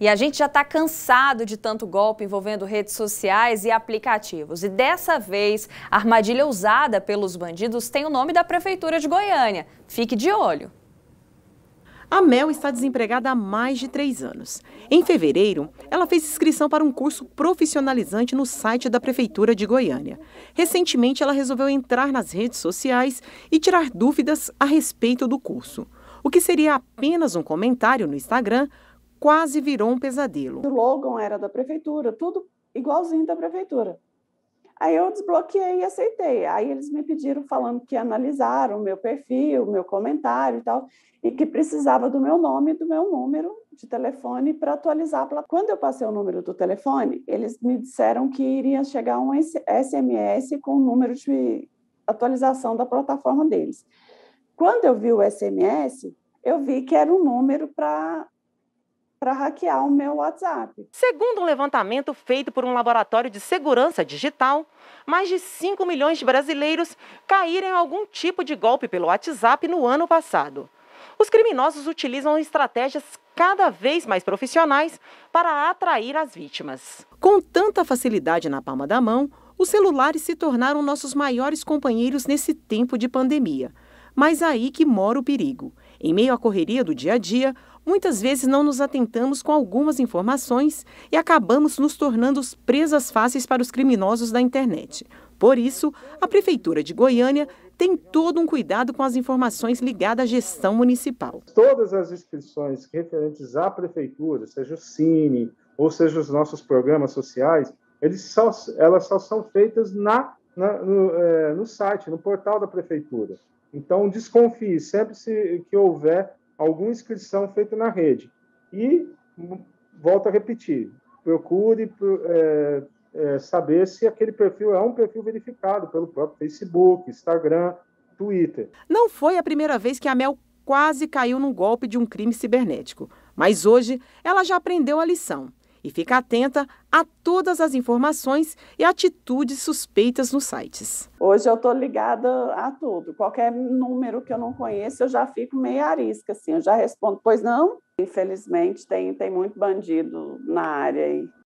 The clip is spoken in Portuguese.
E a gente já está cansado de tanto golpe envolvendo redes sociais e aplicativos. E dessa vez, a armadilha usada pelos bandidos tem o nome da Prefeitura de Goiânia. Fique de olho. A Mel está desempregada há mais de três anos. Em fevereiro, ela fez inscrição para um curso profissionalizante no site da Prefeitura de Goiânia. Recentemente, ela resolveu entrar nas redes sociais e tirar dúvidas a respeito do curso. O que seria apenas um comentário no Instagram quase virou um pesadelo. O Logan era da prefeitura, tudo igualzinho da prefeitura. Aí eu desbloqueei e aceitei. Aí eles me pediram falando que analisaram o meu perfil, o meu comentário e tal, e que precisava do meu nome e do meu número de telefone para atualizar. Quando eu passei o número do telefone, eles me disseram que iria chegar um SMS com o número de atualização da plataforma deles. Quando eu vi o SMS, eu vi que era um número para para hackear o meu WhatsApp. Segundo um levantamento feito por um laboratório de segurança digital, mais de 5 milhões de brasileiros caíram em algum tipo de golpe pelo WhatsApp no ano passado. Os criminosos utilizam estratégias cada vez mais profissionais para atrair as vítimas. Com tanta facilidade na palma da mão, os celulares se tornaram nossos maiores companheiros nesse tempo de pandemia. Mas aí que mora o perigo. Em meio à correria do dia a dia, muitas vezes não nos atentamos com algumas informações e acabamos nos tornando presas fáceis para os criminosos da internet. Por isso, a Prefeitura de Goiânia tem todo um cuidado com as informações ligadas à gestão municipal. Todas as inscrições referentes à Prefeitura, seja o Cine ou seja os nossos programas sociais, eles só, elas só são feitas na na, no, é, no site, no portal da prefeitura. Então, desconfie sempre se, que houver alguma inscrição feita na rede. E, volto a repetir, procure é, é, saber se aquele perfil é um perfil verificado pelo próprio Facebook, Instagram, Twitter. Não foi a primeira vez que a Mel quase caiu num golpe de um crime cibernético, mas hoje ela já aprendeu a lição e fica atenta a todas as informações e atitudes suspeitas nos sites. Hoje eu estou ligada a tudo. Qualquer número que eu não conheço, eu já fico meio arisca, assim, eu já respondo, pois não? Infelizmente, tem, tem muito bandido na área aí.